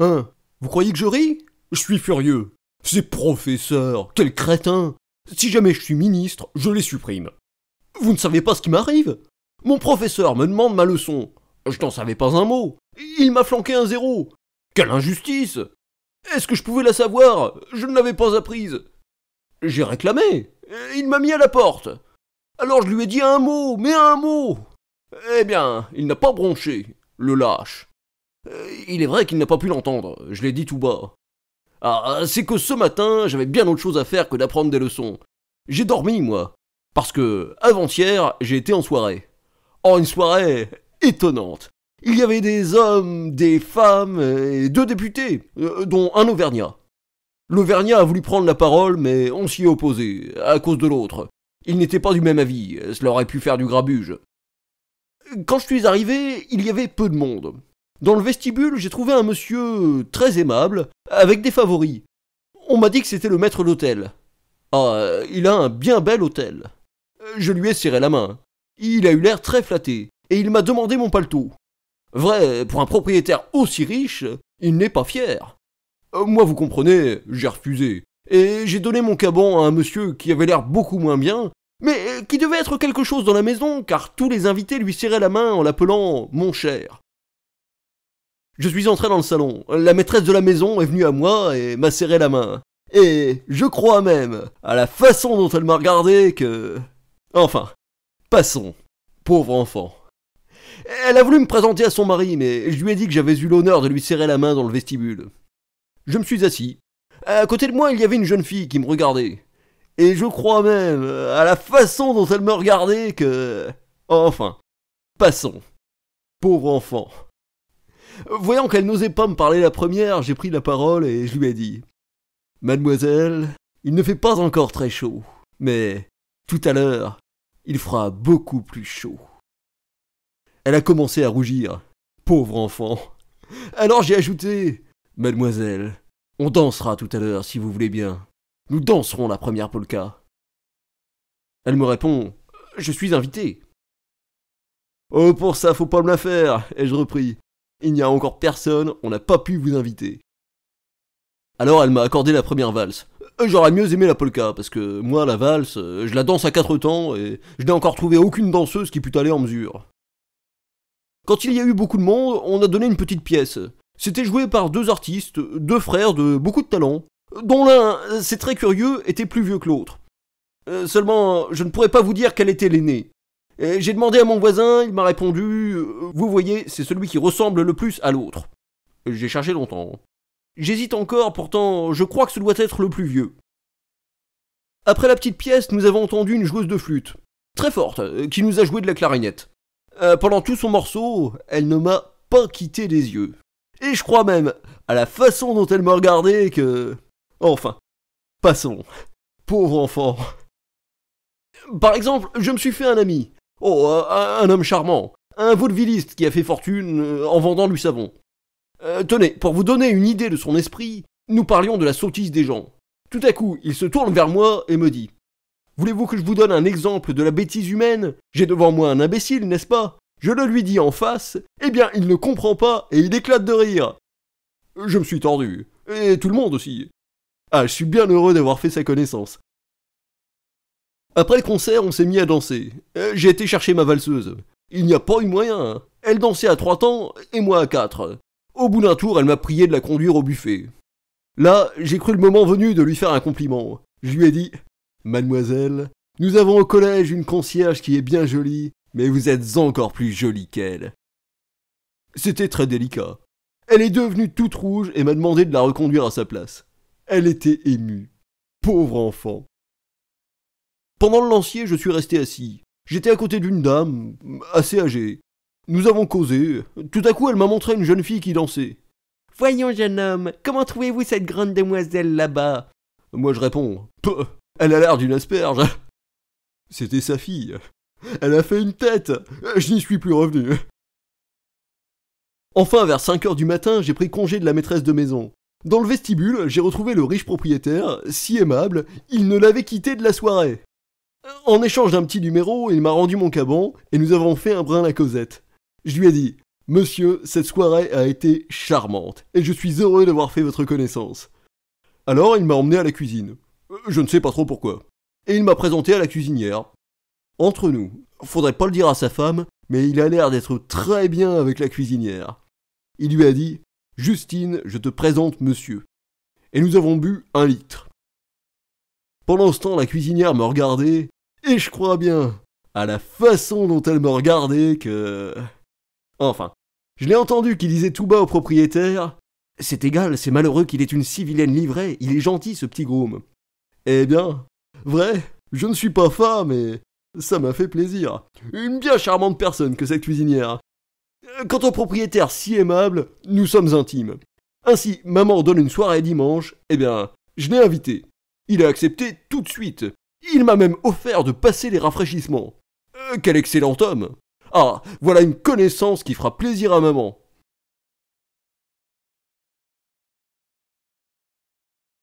Hein Vous croyez que je ris Je suis furieux. Ces professeurs, quel crétin Si jamais je suis ministre, je les supprime. Vous ne savez pas ce qui m'arrive Mon professeur me demande ma leçon. Je n'en savais pas un mot. Il m'a flanqué un zéro. Quelle injustice Est-ce que je pouvais la savoir Je ne l'avais pas apprise. J'ai réclamé. Il m'a mis à la porte. Alors je lui ai dit un mot, mais un mot. Eh bien, il n'a pas bronché, le lâche. Euh, il est vrai qu'il n'a pas pu l'entendre, je l'ai dit tout bas. Ah, c'est que ce matin, j'avais bien autre chose à faire que d'apprendre des leçons. J'ai dormi, moi. Parce que, avant-hier, j'ai été en soirée. En oh, une soirée étonnante. Il y avait des hommes, des femmes et deux députés, euh, dont un Auvergnat. L'Auvergnat a voulu prendre la parole, mais on s'y est opposé, à cause de l'autre. Ils n'étaient pas du même avis, cela aurait pu faire du grabuge. Quand je suis arrivé, il y avait peu de monde. Dans le vestibule, j'ai trouvé un monsieur très aimable, avec des favoris. On m'a dit que c'était le maître d'hôtel. Ah, il a un bien bel hôtel. Je lui ai serré la main. Il a eu l'air très flatté, et il m'a demandé mon paletot. Vrai, pour un propriétaire aussi riche, il n'est pas fier. Moi, vous comprenez, j'ai refusé, et j'ai donné mon caban à un monsieur qui avait l'air beaucoup moins bien, mais qui devait être quelque chose dans la maison, car tous les invités lui serraient la main en l'appelant mon cher. Je suis entré dans le salon. La maîtresse de la maison est venue à moi et m'a serré la main. Et je crois même, à la façon dont elle m'a regardé, que... Enfin, passons. Pauvre enfant. Elle a voulu me présenter à son mari, mais je lui ai dit que j'avais eu l'honneur de lui serrer la main dans le vestibule. Je me suis assis. À côté de moi, il y avait une jeune fille qui me regardait. Et je crois même, à la façon dont elle me regardait, que... Enfin, passons. Pauvre enfant. Voyant qu'elle n'osait pas me parler la première, j'ai pris la parole et je lui ai dit Mademoiselle, il ne fait pas encore très chaud, mais tout à l'heure, il fera beaucoup plus chaud. Elle a commencé à rougir. Pauvre enfant. Alors j'ai ajouté Mademoiselle, on dansera tout à l'heure si vous voulez bien. Nous danserons la première polka. Elle me répond Je suis invité. Oh, pour ça, faut pas me la faire, ai-je repris. Il n'y a encore personne, on n'a pas pu vous inviter. Alors elle m'a accordé la première valse. Euh, j'aurais mieux aimé la polka, parce que moi, la valse, euh, je la danse à quatre temps, et je n'ai encore trouvé aucune danseuse qui pût aller en mesure. Quand il y a eu beaucoup de monde, on a donné une petite pièce. C'était joué par deux artistes, deux frères de beaucoup de talent, dont l'un, euh, c'est très curieux, était plus vieux que l'autre. seulement, je ne pourrais pas vous dire quel était l'aîné. J'ai demandé à mon voisin, il m'a répondu euh, Vous voyez, c'est celui qui ressemble le plus à l'autre. J'ai cherché longtemps. J'hésite encore, pourtant je crois que ce doit être le plus vieux. Après la petite pièce, nous avons entendu une joueuse de flûte, très forte, euh, qui nous a joué de la clarinette. Euh, pendant tout son morceau, elle ne m'a pas quitté des yeux. Et je crois même, à la façon dont elle m'a regardé que... Enfin, passons. Pauvre enfant. Par exemple, je me suis fait un ami. Oh, un, homme charmant, un vaudevilliste qui a fait fortune euh, en vendant du savon. Euh, tenez, pour vous donner une idée de son esprit, nous parlions de la sottise des gens. Tout à coup, il se tourne vers moi et me dit Voulez-vous que je vous donne un exemple de la bêtise humaine J'ai devant moi un imbécile, n'est-ce pas Je le lui dis en face, eh bien, il ne comprend pas et il éclate de rire. Je me suis tordu, et tout le monde aussi. Ah, je suis bien heureux d'avoir fait sa connaissance. Après le concert, on s'est mis à danser. Euh, j'ai été chercher ma valseuse. Il n'y a pas eu moyen. Hein. Elle dansait à trois temps et moi à quatre. Au bout d'un tour, elle m'a prié de la conduire au buffet. Là, j'ai cru le moment venu de lui faire un compliment. Je lui ai dit Mademoiselle, nous avons au collège une concierge qui est bien jolie, mais vous êtes encore plus jolie qu'elle. C'était très délicat. Elle est devenue toute rouge et m'a demandé de la reconduire à sa place. Elle était émue. Pauvre enfant. Pendant le lancier, je suis resté assis. J'étais à côté d'une dame, assez âgée. Nous avons causé. Tout à coup, elle m'a montré une jeune fille qui dansait. Voyons, jeune homme, comment trouvez-vous cette grande demoiselle là-bas Moi, je réponds Peu, elle a l'air d'une asperge. C'était sa fille. Elle a fait une tête. Je n'y suis plus revenu. Enfin, vers 5 heures du matin, j'ai pris congé de la maîtresse de maison. Dans le vestibule, j'ai retrouvé le riche propriétaire, si aimable, il ne l'avait quitté de la soirée. En échange d'un petit numéro, il m'a rendu mon caban et nous avons fait un brin la Cosette. Je lui ai dit Monsieur, cette soirée a été charmante et je suis heureux d'avoir fait votre connaissance. Alors il m'a emmené à la cuisine. Euh, je ne sais pas trop pourquoi. Et il m'a présenté à la cuisinière. Entre nous, faudrait pas le dire à sa femme, mais il a l'air d'être très bien avec la cuisinière. Il lui a dit Justine, je te présente monsieur. Et nous avons bu un litre. Pendant ce temps, la cuisinière me regardait et je crois bien, à la façon dont elle me regardait, que... Enfin, je l'ai entendu qui disait tout bas au propriétaire C'est égal, c'est malheureux qu'il ait une si vilaine livrée, il est gentil ce petit groom. Eh bien, vrai, je ne suis pas femme mais ça m'a fait plaisir. Une bien charmante personne que cette cuisinière. Quant au propriétaire si aimable, nous sommes intimes. Ainsi, maman donne une soirée dimanche, eh bien, je l'ai invité. Il a accepté tout de suite. Il m'a même offert de passer les rafraîchissements. Euh, quel excellent homme Ah, voilà une connaissance qui fera plaisir à maman.